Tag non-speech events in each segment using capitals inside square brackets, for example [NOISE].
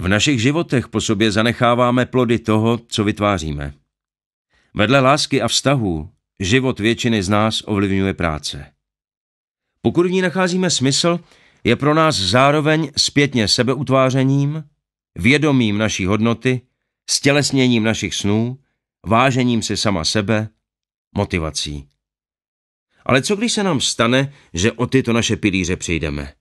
V našich životech po sobě zanecháváme plody toho, co vytváříme. Vedle lásky a vztahů život většiny z nás ovlivňuje práce. Pokud v ní nacházíme smysl, je pro nás zároveň zpětně sebeutvářením, vědomím naší hodnoty, stělesněním našich snů, vážením si sama sebe, motivací. Ale co když se nám stane, že o tyto naše pilíře přijdeme?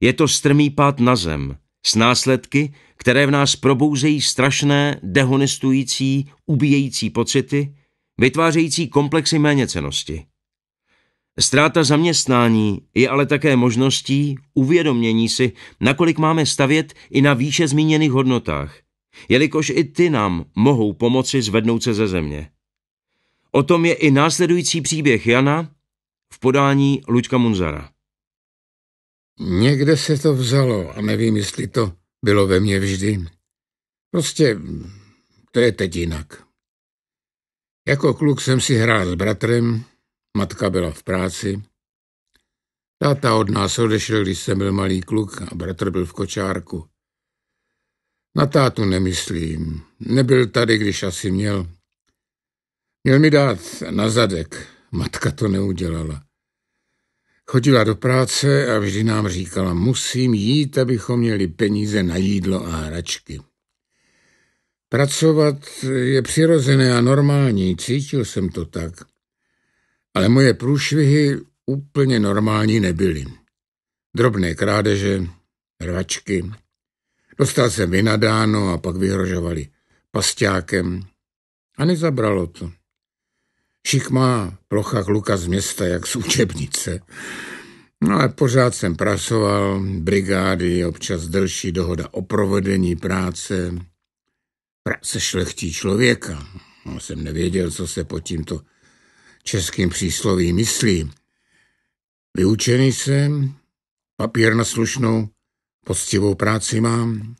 Je to strmý pád na zem – s následky, které v nás probouzejí strašné, dehonestující, ubíjející pocity, vytvářející komplexy méněcenosti. Stráta zaměstnání je ale také možností uvědomění si, nakolik máme stavět i na výše zmíněných hodnotách, jelikož i ty nám mohou pomoci zvednout se ze země. O tom je i následující příběh Jana v podání Luďka Munzara. Někde se to vzalo a nevím, jestli to bylo ve mně vždy. Prostě to je teď jinak. Jako kluk jsem si hrál s bratrem, matka byla v práci. Táta od nás odešel, když jsem byl malý kluk a bratr byl v kočárku. Na tátu nemyslím. Nebyl tady, když asi měl. Měl mi dát na zadek. Matka to neudělala. Chodila do práce a vždy nám říkala, musím jít, abychom měli peníze na jídlo a hračky. Pracovat je přirozené a normální, cítil jsem to tak. Ale moje průšvihy úplně normální nebyly. Drobné krádeže, rvačky. Dostal jsem vynadáno a pak vyhrožovali pastákem. A nezabralo to. Šik má plocha kluka z města jak z učebnice. No ale pořád jsem prasoval, brigády, občas delší dohoda o provedení práce. Práce šlechtí člověka. No, jsem nevěděl, co se pod tímto českým přísloví myslí. Vyučený jsem, papír na slušnou, poctivou práci mám.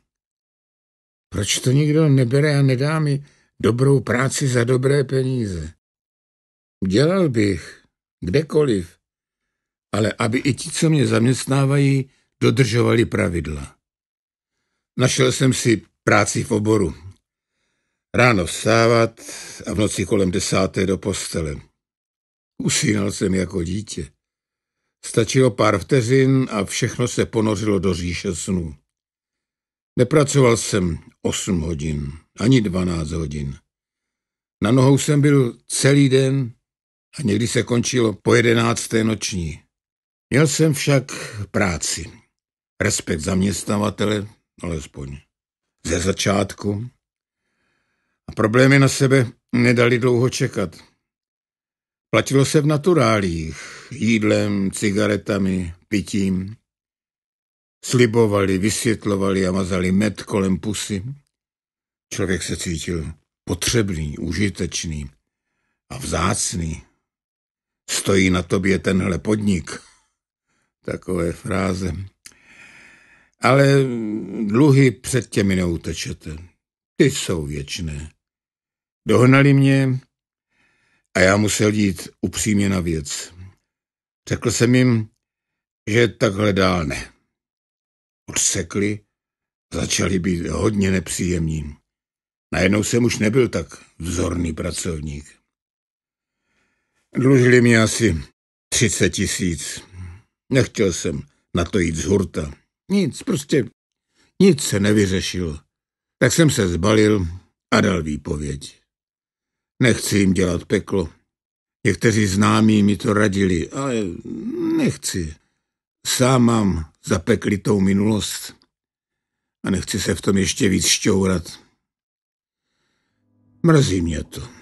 Proč to nikdo nebere a nedá mi dobrou práci za dobré peníze? Dělal bych, kdekoliv, ale aby i ti, co mě zaměstnávají, dodržovali pravidla. Našel jsem si práci v oboru. Ráno vstávat a v noci kolem desáté do postele. Usínal jsem jako dítě. Stačilo pár vteřin a všechno se ponořilo do říše snů. Nepracoval jsem osm hodin, ani dvanáct hodin. Na nohou jsem byl celý den a někdy se končilo po jedenácté noční. Měl jsem však práci, respekt zaměstnavatele, alespoň ze začátku, a problémy na sebe nedali dlouho čekat. Platilo se v naturálích, jídlem, cigaretami, pitím. Slibovali, vysvětlovali a mazali med kolem pusy. Člověk se cítil potřebný, užitečný a vzácný. Stojí na tobě tenhle podnik. Takové fráze. Ale dluhy před těmi neutečete. Ty jsou věčné. Dohnali mě a já musel jít upřímně na věc. Řekl jsem jim, že takhle dál ne. Odsekli, začali být hodně nepříjemní. Najednou jsem už nebyl tak vzorný pracovník. Dlužili mi asi 30 tisíc. Nechtěl jsem na to jít z hurta. Nic, prostě nic se nevyřešilo. Tak jsem se zbalil a dal výpověď. Nechci jim dělat peklo. Někteří známí mi to radili, ale nechci. Sám mám zapeklitou minulost a nechci se v tom ještě víc šťourat. Mrzí mě to.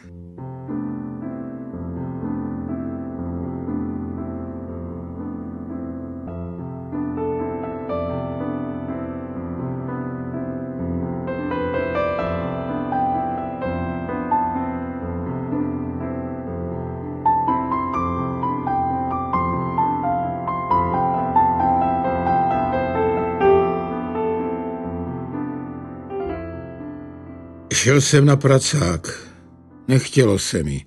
Šel jsem na pracák. Nechtělo se mi.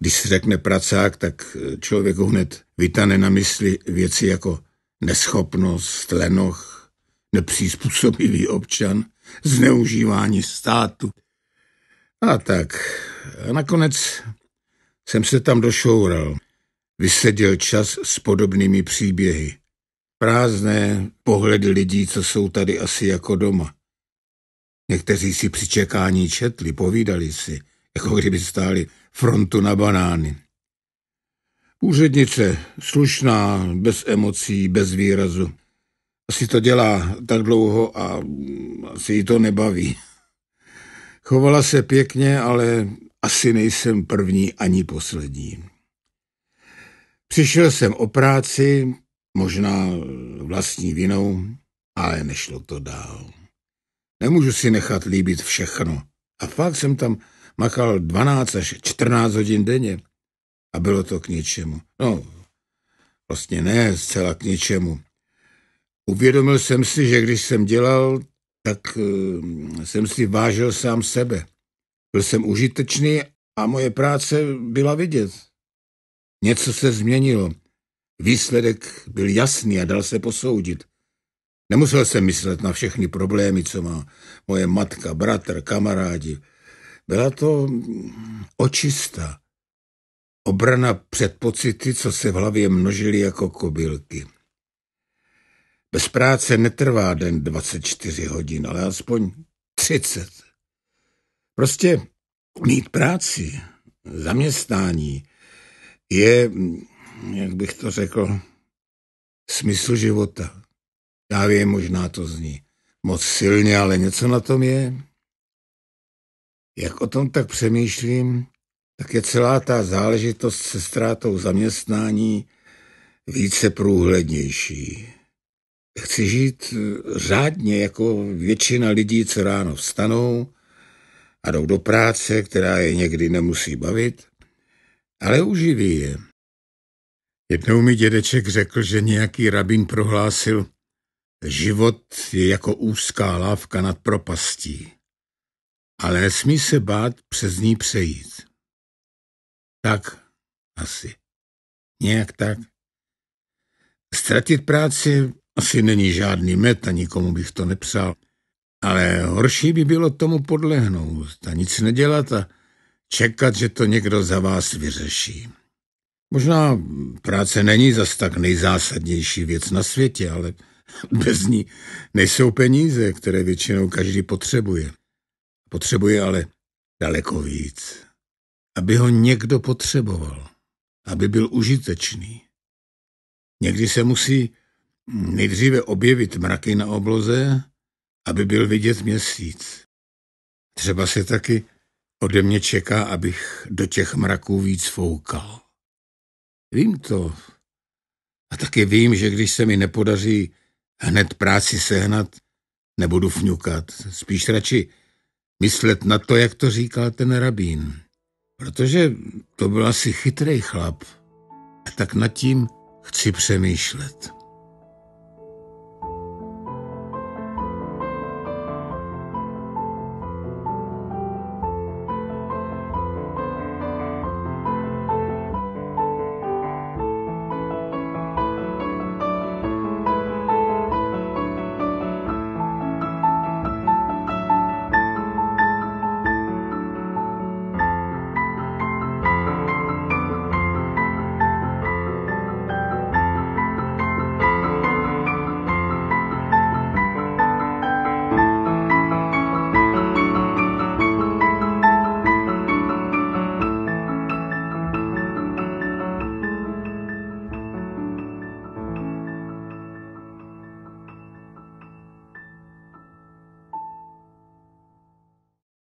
Když se řekne pracák, tak eh, člověk hned vytane na mysli věci jako neschopnost, lenoch, nepřizpůsobivý občan, zneužívání státu. A tak. A nakonec jsem se tam došoural. Vyseděl čas s podobnými příběhy. Prázdné pohledy lidí, co jsou tady asi jako doma. Někteří si při čekání četli, povídali si, jako kdyby stáli frontu na banány. Úřednice, slušná, bez emocí, bez výrazu. Asi to dělá tak dlouho a asi ji to nebaví. Chovala se pěkně, ale asi nejsem první ani poslední. Přišel jsem o práci, možná vlastní vinou, ale nešlo to dál. Nemůžu si nechat líbit všechno. A fakt jsem tam makal 12 až 14 hodin denně. A bylo to k ničemu. No, vlastně ne zcela k ničemu. Uvědomil jsem si, že když jsem dělal, tak ehm, jsem si vážil sám sebe. Byl jsem užitečný a moje práce byla vidět. Něco se změnilo. Výsledek byl jasný a dal se posoudit. Nemusel jsem myslet na všechny problémy, co má moje matka, bratr, kamarádi. Byla to mm, očista. Obrana před pocity, co se v hlavě množily jako kobylky. Bez práce netrvá den 24 hodin, ale aspoň 30. Prostě mít práci, zaměstnání je, mm, jak bych to řekl, smysl života vím, možná to zní moc silně, ale něco na tom je. Jak o tom tak přemýšlím, tak je celá ta záležitost se ztrátou zaměstnání více průhlednější. Chci žít eh, řádně jako většina lidí, co ráno vstanou a jdou do práce, která je někdy nemusí bavit, ale uživí je. Jednou mi dědeček řekl, že nějaký rabín prohlásil, Život je jako úzká lávka nad propastí, ale nesmí se bát přes ní přejít. Tak asi. Nějak tak. Ztratit práci asi není žádný met, a nikomu bych to nepsal. Ale horší by bylo tomu podlehnout a nic nedělat a čekat, že to někdo za vás vyřeší. Možná práce není zas tak nejzásadnější věc na světě, ale [LAUGHS] Bez ní nejsou peníze, které většinou každý potřebuje. Potřebuje ale daleko víc. Aby ho někdo potřeboval, aby byl užitečný. Někdy se musí nejdříve objevit mraky na obloze, aby byl vidět měsíc. Třeba se taky ode mě čeká, abych do těch mraků víc foukal. Vím to. A taky vím, že když se mi nepodaří hned práci sehnat, nebudu fňukat. Spíš radši myslet na to, jak to říkal ten rabín. Protože to byl asi chytrý chlap. A tak nad tím chci přemýšlet.